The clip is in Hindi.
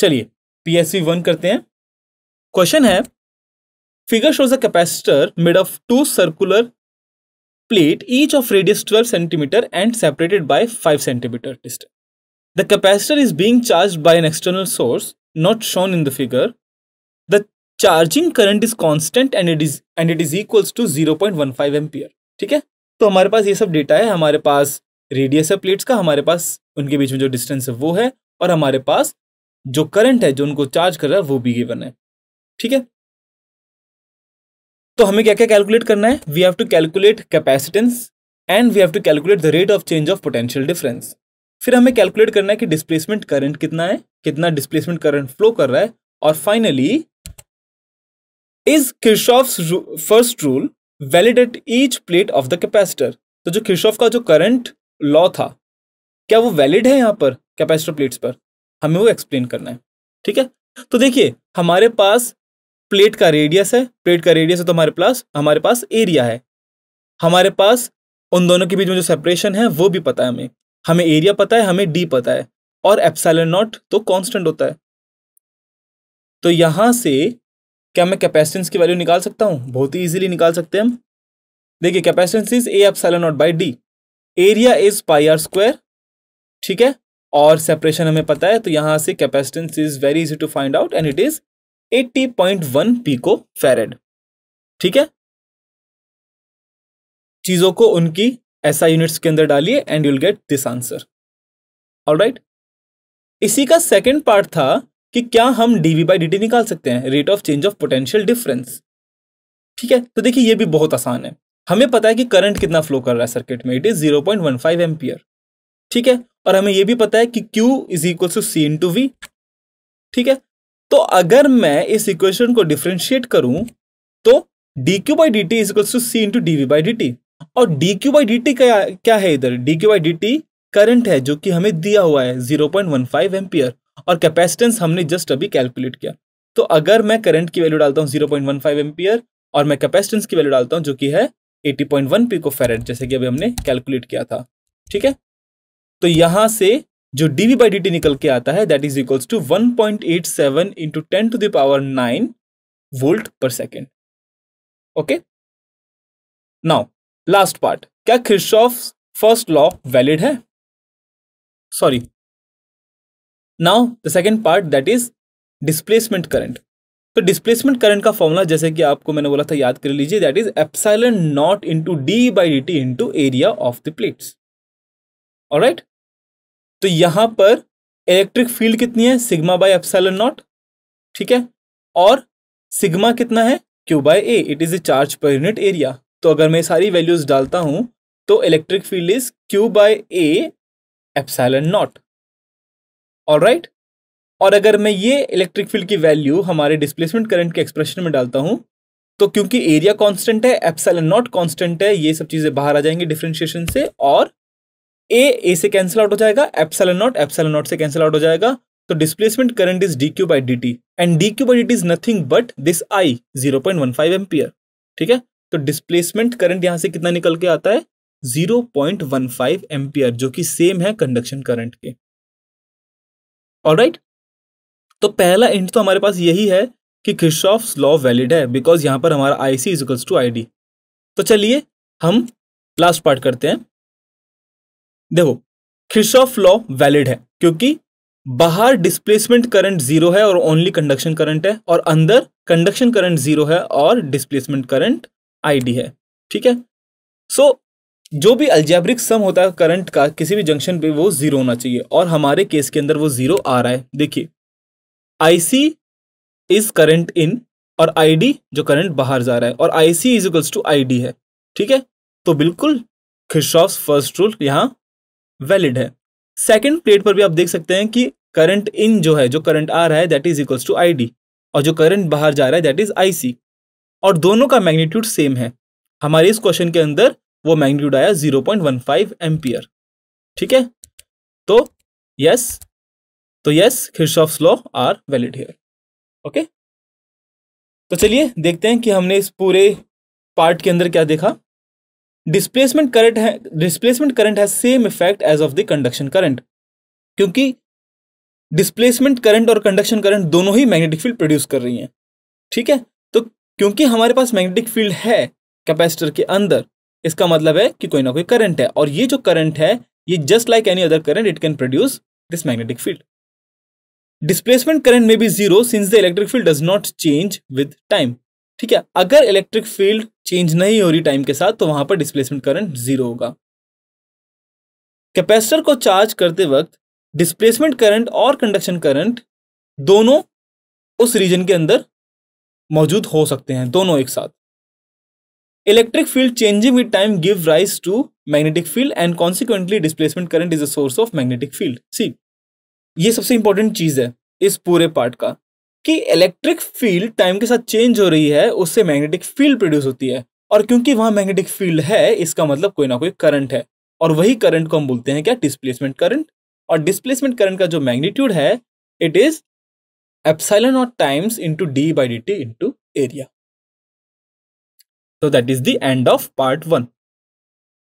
चलिए पी पीएसवी वन करते हैं क्वेश्चन है figure shows a capacitor made of two circular plate each of radius 12 centimetre and separated by 5 centimetre distance the capacitor is being charged by an external source not shown in the figure the charging current is constant and it is and it is equals to zero point ठीक है तो हमारे पास ये सब डेटा है हमारे पास रेडियस है प्लेट्स का हमारे पास उनके बीच में जो डिस्टेंस है वो है और हमारे पास जो करंट है जो उनको चार्ज कर रहा है वो भी गिवन है ठीक है तो हमें क्या क्या कैलकुलेट करना है we have to calculate capacitance and we have to calculate the rate of change of potential difference फिर हमें कैलकुलेट करना है कि डिस्प्लेसमेंट करंट कितना है कितना डिस्प्लेसमेंट करंट फ्लो कर रहा है और finally is Kirchhoff first rule valid at each plate of the capacitor तो जो किरशॉफ का जो करंट लॉ था क्या वो वैलिड है यहां पर कैपेसिटर प्लेट्स पर हमें वो एक्सप्लेन करना है ठीक है तो देखिए हमारे पास प्लेट का रेडियस है प्लेट का रेडियस है तो हमारे पास हमारे पास एरिया है हमारे पास उन दोनों के बीच में जो सेपरेशन है वो भी पता है हमें हमें एरिया पता है हमें डी पता है और एप्साइलन नॉट तो कांस्टेंट होता है तो यहां से क्या मैं कैपेसिटेंस की वैल्यू निकाल सकता हूं बहुत ही ईजिली निकाल सकते हैं हम देखिए capacitance is A epsilon naught by d area is pi r square ठीक है और सेपरेशन हमें पता है तो यहाँ से capacitance is very easy to find out and it is 80.1 pico farad ठीक है चीजों को उनकी ऐसा यूनिट्स के अंदर डालिए and you'll get this answer alright इसी का सेकेंड पार्ट था कि क्या हम डीवी बाई डी निकाल सकते हैं rate of change of potential difference ठीक है तो देखिए ये भी बहुत आसान है हमें पता है कि करंट कितना फ्लो कर रहा है सर्किट में इट इज 0.15 पॉइंट एम्पियर ठीक है और हमें यह भी पता है कि Q is equal to c into v ठीक है तो अगर मैं इस इक्वेशन को डिफ्रेंशिएट करूं तो d q by d t is equal to c to d v by d t और d q by d t क्या क्या है इधर d q by d t current है जो कि हमें दिया हुआ है zero point one five ampere और कैपेसिटेंस हमने जस्ट अभी कैलकुलेट किया तो अगर मैं करंट की वैल्यू डालता हूँ zero point one five ampere और मैं कैपेसिटेंस की वैल्यू डालता हूँ जो कि है eighty point one pico farad जैसे कि अभी हमने कैलकुलेट किया था ठीक है तो यहां से जो dv बाई डी निकल के आता है that is equals to 1.87 point eight seven into ten to the power nine volt per second okay now last part क्या क्रिशॉफ फर्स्ट लॉ वैलिड है sorry now the second part that is displacement current तो डिस्प्लेसमेंट करंट का फॉर्मूला जैसे कि आपको मैंने बोला था याद कर लीजिए that is epsilon naught into d by d t into area of the plates right तो यहां पर इलेक्ट्रिक फील्ड कितनी है सिग्मा बाय एप्सिलॉन नॉट ठीक है और सिग्मा कितना है q by a it is a charge per unit area तो अगर मैं सारी वैल्यूज डालता हूं तो electric field is q by a epsilon naught और राइट और अगर मैं ये इलेक्ट्रिक फील्ड की वैल्यू हमारे डिस्प्लेसमेंट करंट के एक्सप्रेशन में डालता हूं तो क्योंकि एरिया कांस्टेंट है एप्सल नॉट कांस्टेंट है ये सब चीज़ें बाहर आ जाएंगी डिफ्रेंशिएशन से और ए ए से कैंसिल आउट हो जाएगा एप्सल नॉट एप्सल नॉट से कैंसिल आउट हो जाएगा तो displacement current is d q by d t and d q by d t is nothing but this I zero point one five ampere ठीक है तो डिस्प्लेसमेंट करंट यहां से कितना निकल के आता है zero point one five ampere जो कि सेम है कंडक्शन करंट के और राइट तो पहला इंट तो हमारे पास यही है कि क्रिशॉफ लॉ वैलिड है बिकॉज यहां पर हमारा आई सी इजिकल्स टू आई डी तो चलिए हम लास्ट पार्ट करते हैं देखो खिर्शॉफ लॉ वैलिड है क्योंकि बाहर डिस्प्लेसमेंट करंट जीरो है और ओनली कंडक्शन करंट है और अंदर कंडक्शन करंट जीरो है और डिस्प्लेसमेंट करंट आईडी है ठीक है सो so, जो भी अल्जेब्रिक सम होता है करंट का किसी भी जंक्शन पे वो जीरो होना चाहिए और हमारे केस के अंदर वो जीरो आ रहा है देखिए आईसी इज करंट इन और आईडी जो करंट बाहर जा रहा है और IC is equals to ID है ठीक है तो बिल्कुल खिशॉफ फर्स्ट रूल यहाँ वैलिड है सेकेंड प्लेट पर भी आप देख सकते हैं कि करंट इन जो है जो करंट आ रहा है that is equals to I और जो करंट बाहर जा रहा है दैट इज आई और दोनों का मैग्नीट्यूड सेम है हमारे इस क्वेश्चन के अंदर वो मैग्नीट्यूड आया 0.15 पॉइंट ठीक है तो यस तो yes Kirchhoff law are valid here okay तो चलिए देखते हैं कि हमने इस पूरे पार्ट के अंदर क्या देखा डिस्प्लेसमेंट करंट है डिस्प्लेसमेंट करंट है same effect as of the conduction current क्योंकि डिस्प्लेसमेंट करंट और कंडक्शन करंट दोनों ही मैग्नेटिक फील्ड प्रोड्यूस कर रही हैं ठीक है तो क्योंकि हमारे पास मैग्नेटिक फील्ड है कैपेसिटर के अंदर इसका मतलब है कि कोई ना कोई करंट है और ये जो करंट है ये just like any other current it can produce this magnetic field displacement current में be zero since the electric field does not change with time ठीक है अगर इलेक्ट्रिक फील्ड चेंज नहीं हो रही टाइम के साथ तो वहां पर डिस्प्लेसमेंट करंट जीरो होगा कैपेसिटर को चार्ज करते वक्त डिस्प्लेसमेंट करंट और कंडक्शन करंट दोनों उस रीजन के अंदर मौजूद हो सकते हैं दोनों एक साथ electric field changing with time give rise to magnetic field and consequently displacement current is a source of magnetic field see ये सबसे इंपॉर्टेंट चीज है इस पूरे पार्ट का कि इलेक्ट्रिक फील्ड टाइम के साथ चेंज हो रही है उससे मैग्नेटिक फील्ड प्रोड्यूस होती है और क्योंकि वहाँ मैग्नेटिक फील्ड है इसका मतलब कोई ना कोई करंट है और वही करंट को हम बोलते हैं क्या डिस्प्लेसमेंट करंट और डिस्प्लेसमेंट करंट का जो मैग्नीट्यूड है it is epsilon naught times into d by d t into area so that is the end of part one